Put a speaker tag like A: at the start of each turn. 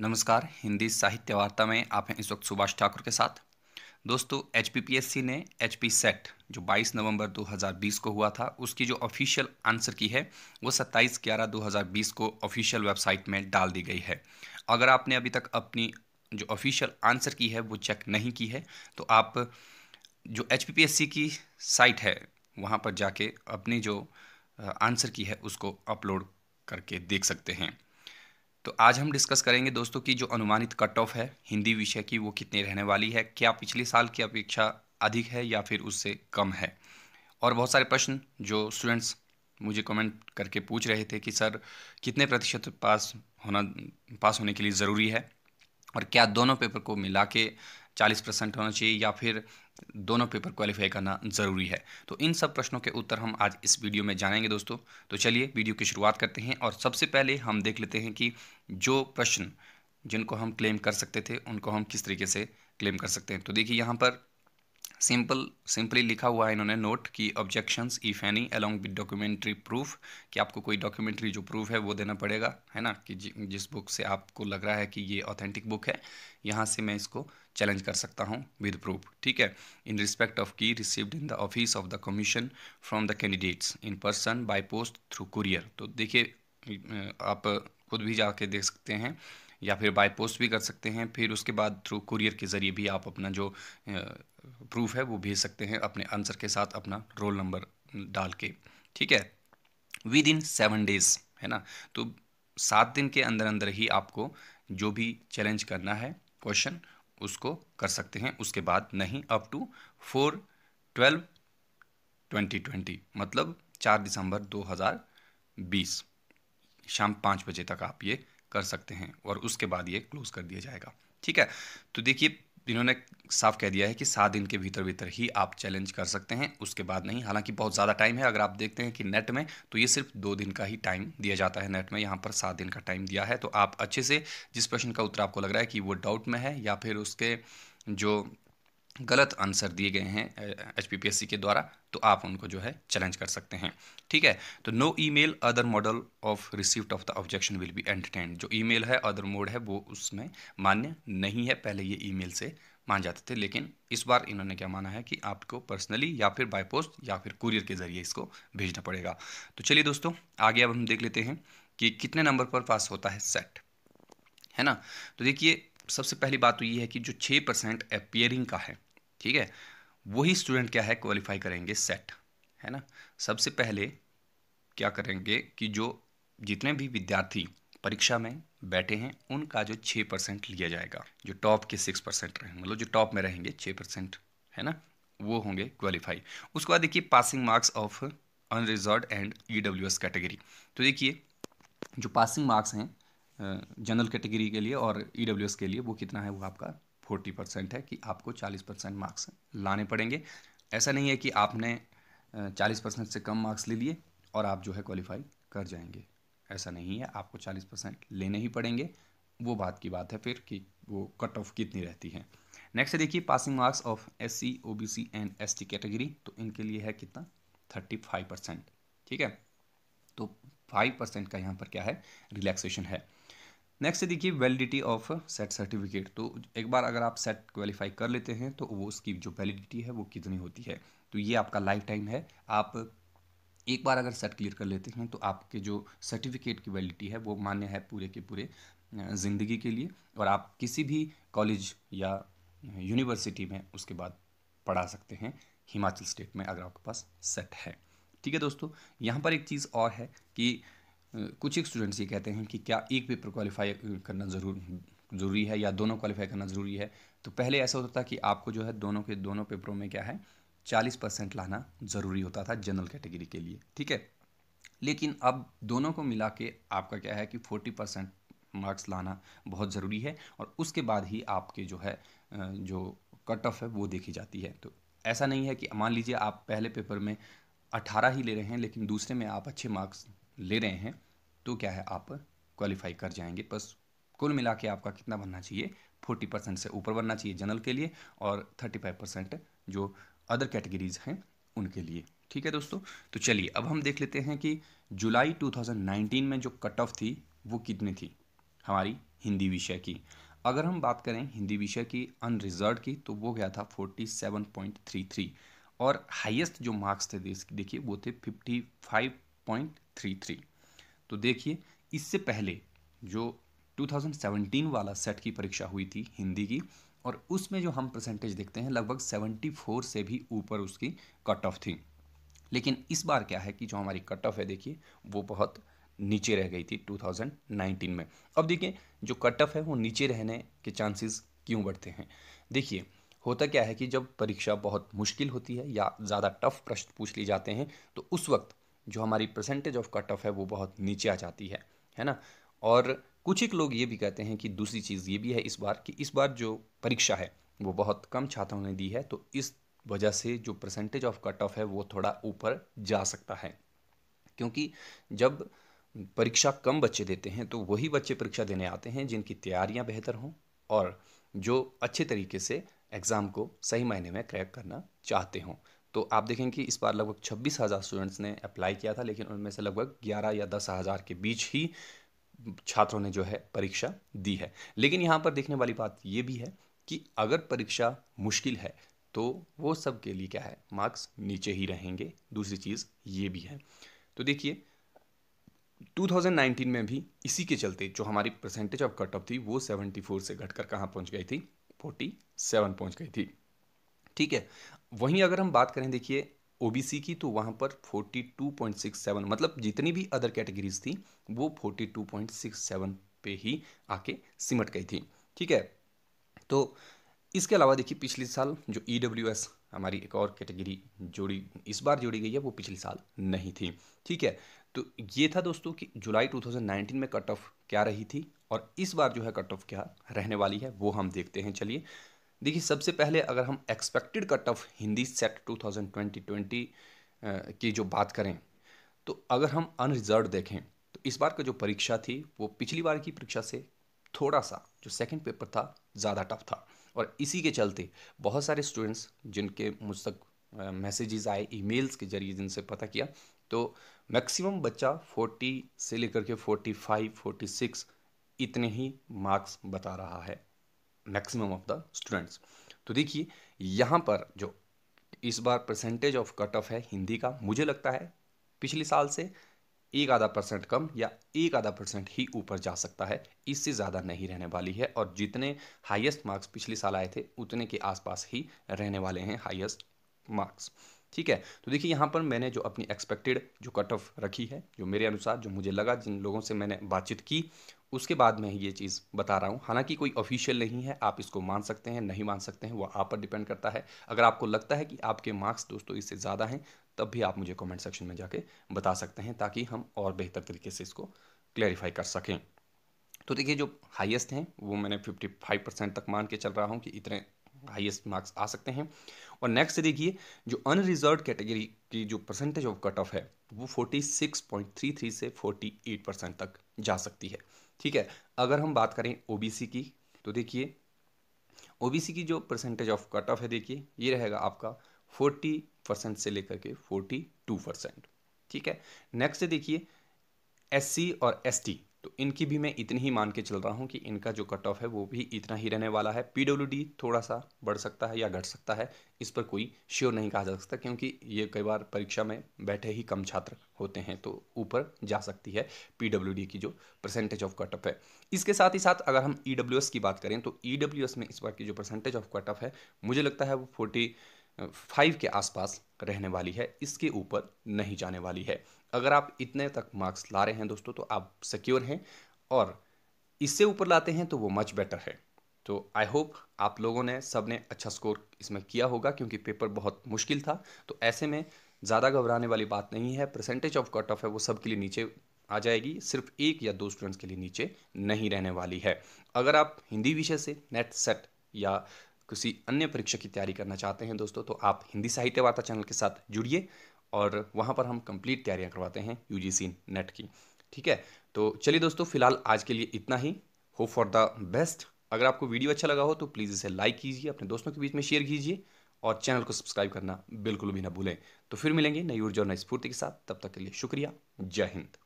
A: नमस्कार हिंदी साहित्य वार्ता में आप हैं इस वक्त सुभाष ठाकुर के साथ दोस्तों एच ने एच सेट जो 22 नवंबर 2020 को हुआ था उसकी जो ऑफिशियल आंसर की है वो 27 ग्यारह 2020 को ऑफिशियल वेबसाइट में डाल दी गई है अगर आपने अभी तक अपनी जो ऑफिशियल आंसर की है वो चेक नहीं की है तो आप जो एच की साइट है वहाँ पर जाके अपनी जो आंसर की है उसको अपलोड करके देख सकते हैं तो आज हम डिस्कस करेंगे दोस्तों की जो अनुमानित कट ऑफ है हिंदी विषय की वो कितनी रहने वाली है क्या पिछले साल की अपेक्षा अधिक है या फिर उससे कम है और बहुत सारे प्रश्न जो स्टूडेंट्स मुझे कमेंट करके पूछ रहे थे कि सर कितने प्रतिशत पास होना पास होने के लिए ज़रूरी है और क्या दोनों पेपर को मिला के चालीस परसेंट होना चाहिए या फिर दोनों पेपर क्वालिफाई करना ज़रूरी है तो इन सब प्रश्नों के उत्तर हम आज इस वीडियो में जानेंगे दोस्तों तो चलिए वीडियो की शुरुआत करते हैं और सबसे पहले हम देख लेते हैं कि जो प्रश्न जिनको हम क्लेम कर सकते थे उनको हम किस तरीके से क्लेम कर सकते हैं तो देखिए यहाँ पर सिंपल सिंपली लिखा हुआ है इन्होंने नोट कि objections if any along with documentary proof कि आपको कोई डॉक्यूमेंट्री जो प्रूफ है वो देना पड़ेगा है ना कि जि, जिस बुक से आपको लग रहा है कि ये ऑथेंटिक बुक है यहाँ से मैं इसको चैलेंज कर सकता हूँ विद प्रूफ ठीक है इन रिस्पेक्ट ऑफ की received in the office of the commission from the candidates in person by post through courier तो देखिए आप खुद भी जाके देख सकते हैं या फिर बाय पोस्ट भी कर सकते हैं फिर उसके बाद थ्रू कुरियर के ज़रिए भी आप अपना जो प्रूफ है वो भेज सकते हैं अपने आंसर के साथ अपना रोल नंबर डाल के ठीक है विद इन सेवन डेज है ना तो सात दिन के अंदर अंदर ही आपको जो भी चैलेंज करना है क्वेश्चन उसको कर सकते हैं उसके बाद नहीं up to four twelve twenty twenty मतलब चार दिसंबर दो हज़ार बीस शाम पाँच बजे तक आप ये कर सकते हैं और उसके बाद ये क्लोज कर दिया जाएगा ठीक है तो देखिए इन्होंने साफ कह दिया है कि सात दिन के भीतर भीतर ही आप चैलेंज कर सकते हैं उसके बाद नहीं हालांकि बहुत ज़्यादा टाइम है अगर आप देखते हैं कि नेट में तो ये सिर्फ दो दिन का ही टाइम दिया जाता है नेट में यहाँ पर सात दिन का टाइम दिया है तो आप अच्छे से जिस प्रश्न का उत्तर आपको लग रहा है कि वो डाउट में है या फिर उसके जो गलत आंसर दिए गए हैं एच के द्वारा तो आप उनको जो है चैलेंज कर सकते हैं ठीक है तो no email other model of receipt of the objection will be entertain जो ईमेल है अदर मोड है वो उसमें मान्य नहीं है पहले ये ईमेल से मान जाते थे लेकिन इस बार इन्होंने क्या माना है कि आपको पर्सनली या फिर बाय पोस्ट या फिर कुरियर के जरिए इसको भेजना पड़ेगा तो चलिए दोस्तों आगे अब हम देख लेते हैं कि कितने नंबर पर पास होता है सेट है ना तो देखिए सबसे पहली बात तो ये है कि जो छः परसेंट अपियरिंग का है ठीक है वही स्टूडेंट क्या है क्वालिफाई करेंगे सेट है ना सबसे पहले क्या करेंगे कि जो जितने भी विद्यार्थी परीक्षा में बैठे हैं उनका जो छः परसेंट लिया जाएगा जो टॉप के सिक्स परसेंट रहेंगे मतलब जो टॉप में रहेंगे छः परसेंट है ना वो होंगे क्वालिफाई उसके बाद देखिए passing marks of unreserved and E W S category तो देखिए जो पासिंग मार्क्स हैं जनरल कैटेगरी के लिए और ई डब्ल्यू एस के लिए वो कितना है वो आपका फोर्टी परसेंट है कि आपको चालीस परसेंट मार्क्स लाने पड़ेंगे ऐसा नहीं है कि आपने चालीस परसेंट से कम मार्क्स ले लिए और आप जो है क्वालिफाई कर जाएंगे ऐसा नहीं है आपको चालीस परसेंट लेने ही पड़ेंगे वो बात की बात है फिर कि वो कट ऑफ कितनी रहती है नेक्स्ट देखिए passing marks of S C O B C and S T category तो इनके लिए है कितना थर्टी फाइव परसेंट ठीक है तो फाइव परसेंट का यहाँ पर क्या है रिलैक्सेशन है नेक्स्ट देखिए वैलिडिटी ऑफ सेट सर्टिफिकेट तो एक बार अगर आप सेट क्वालिफाई कर लेते हैं तो वो उसकी जो वैलिडिटी है वो कितनी होती है तो ये आपका लाइफ टाइम है आप एक बार अगर सेट क्लियर कर लेते हैं तो आपके जो सर्टिफिकेट की वैलिडिटी है वो मान्य है पूरे के पूरे ज़िंदगी के लिए और आप किसी भी कॉलेज या यूनिवर्सिटी में उसके बाद पढ़ा सकते हैं हिमाचल स्टेट में अगर आपके पास सेट है ठीक है दोस्तों यहाँ पर एक चीज़ और है कि कुछ एक स्टूडेंट्स ये कहते हैं कि क्या एक पेपर क्वालिफाई करना ज़रूर ज़रूरी है या दोनों क्वालिफाई करना ज़रूरी है तो पहले ऐसा होता था कि आपको जो है दोनों के दोनों पेपरों में क्या है चालीस परसेंट लाना ज़रूरी होता था जनरल कैटेगरी के लिए ठीक है लेकिन अब दोनों को मिला के आपका क्या है कि फोर्टी परसेंट मार्क्स लाना बहुत ज़रूरी है और उसके बाद ही आपके जो है जो कट ऑफ है वो देखी जाती है तो ऐसा नहीं है कि मान लीजिए आप पहले पेपर में अठारह ही ले रहे हैं लेकिन दूसरे में आप अच्छे मार्क्स ले रहे हैं तो क्या है आप क्वालिफाई कर जाएंगे बस कुल मिला के आपका कितना बनना चाहिए फोर्टी परसेंट से ऊपर बनना चाहिए जनरल के लिए और थर्टी फाइव परसेंट जो अदर कैटेगरीज हैं उनके लिए ठीक है दोस्तों तो चलिए अब हम देख लेते हैं कि जुलाई 2019 में जो कट ऑफ थी वो कितनी थी हमारी हिंदी विषय की अगर हम बात करें हिंदी विषय की अनरिजर्व की तो वो गया था थ्री और हाइएस्ट जो मार्क्स थे देश देखिए वो थे थ्री तो देखिए इससे पहले जो 2017 वाला सेट की परीक्षा हुई थी हिंदी की और उसमें जो हम परसेंटेज देखते हैं लगभग 74 से भी ऊपर उसकी कट ऑफ थी लेकिन इस बार क्या है कि जो हमारी कट ऑफ है देखिए वो बहुत नीचे रह गई थी 2019 में अब देखिए जो कट ऑफ है वो नीचे रहने के चांसेस क्यों बढ़ते हैं देखिए होता क्या है कि जब परीक्षा बहुत मुश्किल होती है या ज़्यादा टफ प्रश्न पूछ लिए जाते हैं तो उस वक्त जो हमारी परसेंटेज ऑफ कट ऑफ है वो बहुत नीचे आ जाती है है ना और कुछ एक लोग ये भी कहते हैं कि दूसरी चीज़ ये भी है इस बार कि इस बार जो परीक्षा है वो बहुत कम छात्रों ने दी है तो इस वजह से जो परसेंटेज ऑफ कट ऑफ है वो थोड़ा ऊपर जा सकता है क्योंकि जब परीक्षा कम बच्चे देते हैं तो वही बच्चे परीक्षा देने आते हैं जिनकी तैयारियां बेहतर हों और जो अच्छे तरीके से एग्ज़ाम को सही मायने में क्रैक करना चाहते हों तो आप देखें कि इस बार लगभग छब्बीस हज़ार स्टूडेंट्स ने अप्लाई किया था लेकिन उनमें से लगभग ग्यारह या दस हज़ार के बीच ही छात्रों ने जो है परीक्षा दी है लेकिन यहाँ पर देखने वाली बात ये भी है कि अगर परीक्षा मुश्किल है तो वो सब के लिए क्या है मार्क्स नीचे ही रहेंगे दूसरी चीज़ ये भी है तो देखिए 2019 में भी इसी के चलते जो हमारी परसेंटेज ऑफ कट ऑफ थी वो 74 से घटकर कहाँ पहुँच गई थी 47 पहुँच गई थी ठीक है वहीं अगर हम बात करें देखिए ओबीसी की तो वहाँ पर 42.67 मतलब जितनी भी अदर कैटेगरीज थी वो 42.67 पे ही आके सिमट गई थी ठीक है तो इसके अलावा देखिए पिछले साल जो ई e हमारी एक और कैटेगरी जोड़ी इस बार जोड़ी गई है वो पिछले साल नहीं थी ठीक है तो ये था दोस्तों कि जुलाई 2019 में कट ऑफ क्या रही थी और इस बार जो है कट ऑफ क्या रहने वाली है वो हम देखते हैं चलिए देखिए सबसे पहले अगर हम expected cut off Hindi set 2020-20 uh, की जो बात करें तो अगर हम अनरिजर्व देखें तो इस बार का जो परीक्षा थी वो पिछली बार की परीक्षा से थोड़ा सा जो सेकंड पेपर था ज़्यादा टफ था और इसी के चलते बहुत सारे स्टूडेंट्स जिनके मुझ तक मैसेजेस uh, आए ईमेल्स के जरिए जिनसे पता किया तो मैक्सिमम बच्चा 40 से लेकर के 45, 46 इतने ही मार्क्स बता रहा है मैक्सिमम ऑफ द स्टूडेंट्स तो देखिए यहाँ पर जो इस बार परसेंटेज ऑफ कट ऑफ है हिंदी का मुझे लगता है पिछले साल से एक आधा परसेंट कम या एक आधा परसेंट ही ऊपर जा सकता है इससे ज़्यादा नहीं रहने वाली है और जितने हाईएस्ट मार्क्स पिछले साल आए थे उतने के आसपास ही रहने वाले हैं हाईएस्ट मार्क्स ठीक है तो देखिए यहाँ पर मैंने जो अपनी एक्सपेक्टेड जो कट ऑफ रखी है जो मेरे अनुसार जो मुझे लगा जिन लोगों से मैंने बातचीत की उसके बाद मैं ये चीज़ बता रहा हूँ हालांकि कोई ऑफिशियल नहीं है आप इसको मान सकते हैं नहीं मान सकते हैं वो आप पर डिपेंड करता है अगर आपको लगता है कि आपके मार्क्स दोस्तों इससे ज़्यादा हैं तब भी आप मुझे कमेंट सेक्शन में जाके बता सकते हैं ताकि हम और बेहतर तरीके से इसको क्लैरिफाई कर सकें तो देखिए जो हाइएस्ट हैं वो मैंने फिफ्टी परसेंट तक मान के चल रहा हूँ कि इतने हाइएस्ट मार्क्स आ सकते हैं और नेक्स्ट देखिए जो अनरिजर्व कैटेगरी की जो परसेंटेज ऑफ कट ऑफ है वो 46.33 से 48 परसेंट तक जा सकती है ठीक है अगर हम बात करें ओबीसी की तो देखिए ओबीसी की जो परसेंटेज ऑफ कट ऑफ है देखिए ये रहेगा आपका 40 परसेंट से लेकर के 42 परसेंट ठीक है नेक्स्ट देखिए एससी और एसटी तो इनकी भी मैं इतनी ही मान के चल रहा हूँ कि इनका जो कट ऑफ है वो भी इतना ही रहने वाला है पी थोड़ा सा बढ़ सकता है या घट सकता है इस पर कोई श्योर नहीं कहा जा सकता क्योंकि ये कई बार परीक्षा में बैठे ही कम छात्र होते हैं तो ऊपर जा सकती है पी की जो परसेंटेज ऑफ कट ऑफ है इसके साथ ही साथ अगर हम ई e की बात करें तो ई e में इस बार की जो परसेंटेज ऑफ कट ऑफ है मुझे लगता है वो फोर्टी फाइव के आसपास रहने वाली है इसके ऊपर नहीं जाने वाली है अगर आप इतने तक मार्क्स ला रहे हैं दोस्तों तो आप सिक्योर हैं और इससे ऊपर लाते हैं तो वो मच बेटर है तो आई होप आप लोगों ने सब ने अच्छा स्कोर इसमें किया होगा क्योंकि पेपर बहुत मुश्किल था तो ऐसे में ज़्यादा घबराने वाली बात नहीं है परसेंटेज ऑफ कट ऑफ है वो सबके लिए नीचे आ जाएगी सिर्फ एक या दो स्टूडेंट्स के लिए नीचे नहीं रहने वाली है अगर आप हिंदी विषय से नेट सेट या किसी अन्य परीक्षा की तैयारी करना चाहते हैं दोस्तों तो आप हिंदी साहित्य वार्ता चैनल के साथ जुड़िए और वहाँ पर हम कंप्लीट तैयारियाँ करवाते हैं यू नेट की ठीक है तो चलिए दोस्तों फिलहाल आज के लिए इतना ही होप फॉर द बेस्ट अगर आपको वीडियो अच्छा लगा हो तो प्लीज़ इसे लाइक कीजिए अपने दोस्तों के बीच में शेयर कीजिए और चैनल को सब्सक्राइब करना बिल्कुल भी ना भूलें तो फिर मिलेंगे नई ऊर्जा और नई स्फूर्ति के साथ तब तक के लिए शुक्रिया जय हिंद